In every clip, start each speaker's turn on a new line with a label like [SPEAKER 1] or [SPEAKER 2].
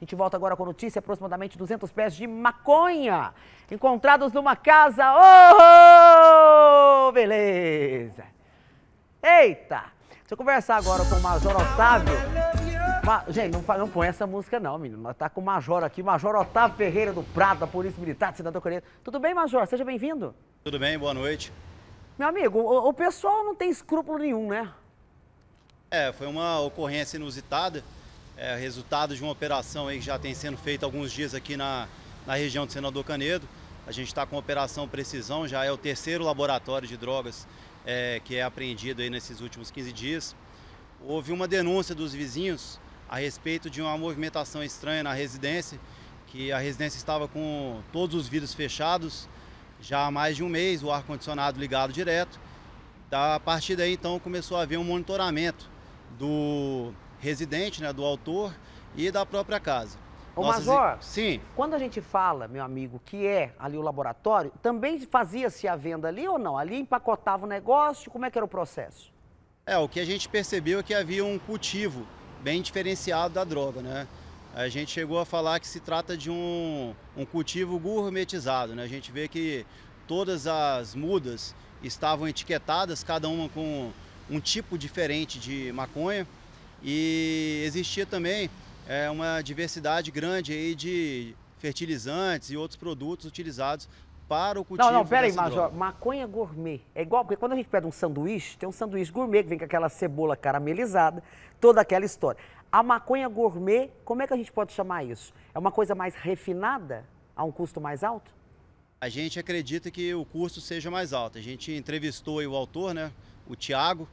[SPEAKER 1] A gente volta agora com a notícia, aproximadamente 200 pés de maconha encontrados numa casa. Oh, beleza. Eita. Deixa eu conversar agora com o Major Otávio. Ma... Gente, não, não põe essa música não, menino. Mas tá com o Major aqui, Major Otávio Ferreira do Prado, da Polícia Militar, senador Coreia. Tudo bem, Major? Seja
[SPEAKER 2] bem-vindo. Tudo bem, boa noite.
[SPEAKER 1] Meu amigo, o, o pessoal não tem escrúpulo nenhum, né?
[SPEAKER 2] É, foi uma ocorrência inusitada é, resultado de uma operação aí que já tem sendo feita alguns dias aqui na, na região do Senador Canedo. A gente está com a Operação Precisão, já é o terceiro laboratório de drogas é, que é apreendido aí nesses últimos 15 dias. Houve uma denúncia dos vizinhos a respeito de uma movimentação estranha na residência, que a residência estava com todos os vidros fechados, já há mais de um mês, o ar-condicionado ligado direto. Da, a partir daí, então, começou a haver um monitoramento do, residente, né, do autor e da própria casa.
[SPEAKER 1] Ô, Nossas... Major, sim. quando a gente fala, meu amigo, que é ali o laboratório, também
[SPEAKER 2] fazia-se a venda ali ou não? Ali empacotava o negócio, como é que era o processo? É, o que a gente percebeu é que havia um cultivo bem diferenciado da droga, né? A gente chegou a falar que se trata de um, um cultivo gourmetizado, né? A gente vê que todas as mudas estavam etiquetadas, cada uma com um tipo diferente de maconha. E existia também é, uma diversidade grande aí de fertilizantes e outros produtos utilizados para o cultivo. Não, não, peraí, Major.
[SPEAKER 1] Maconha gourmet. É igual, porque quando a gente pede um sanduíche, tem um sanduíche gourmet que vem com aquela cebola caramelizada, toda aquela história. A maconha gourmet, como é que a gente pode chamar isso? É uma coisa mais refinada, a um custo mais alto?
[SPEAKER 2] A gente acredita que o custo seja mais alto. A gente entrevistou o autor, né, o Tiago,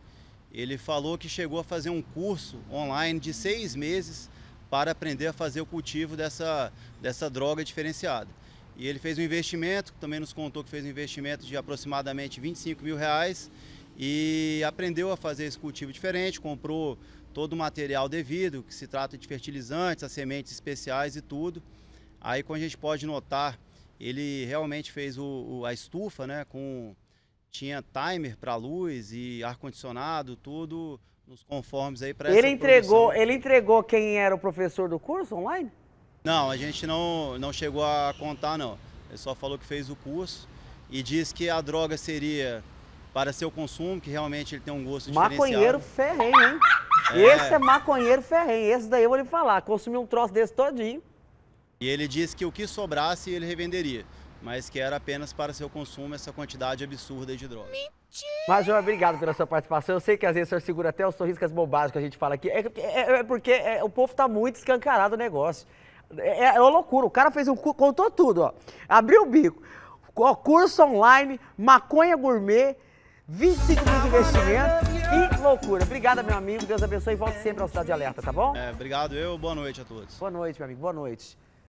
[SPEAKER 2] ele falou que chegou a fazer um curso online de seis meses para aprender a fazer o cultivo dessa, dessa droga diferenciada. E ele fez um investimento, também nos contou que fez um investimento de aproximadamente 25 mil reais e aprendeu a fazer esse cultivo diferente, comprou todo o material devido, que se trata de fertilizantes, as sementes especiais e tudo. Aí, como a gente pode notar, ele realmente fez o, o, a estufa né, com tinha timer para luz e ar condicionado, tudo nos conformes aí para ele entregou produção.
[SPEAKER 1] Ele entregou quem era o professor do curso online?
[SPEAKER 2] Não, a gente não, não chegou a contar, não. Ele só falou que fez o curso e disse que a droga seria para seu consumo, que realmente ele tem um gosto maconheiro Maconheiro
[SPEAKER 1] ferrenho, hein? É... Esse é maconheiro ferrenho, esse daí eu vou lhe falar. Consumiu um troço desse todinho.
[SPEAKER 2] E ele disse que o que sobrasse ele revenderia mas que era apenas para seu consumo essa quantidade absurda de drogas. Mentira!
[SPEAKER 1] Mas, João, obrigado pela sua participação. Eu sei que às vezes o senhor segura até os sorrisos com as bobagens que a gente fala aqui. É, é, é porque é, o povo está muito escancarado o negócio. É, é, é, uma loucura. O cara fez um contou tudo, ó. Abriu o bico. Curso online, maconha gourmet, 25 mil de investimento. Que loucura.
[SPEAKER 2] Obrigada, meu amigo. Deus abençoe e volte sempre ao Cidade Alerta, tá bom? É, obrigado eu. Boa noite a todos. Boa noite, meu amigo. Boa noite.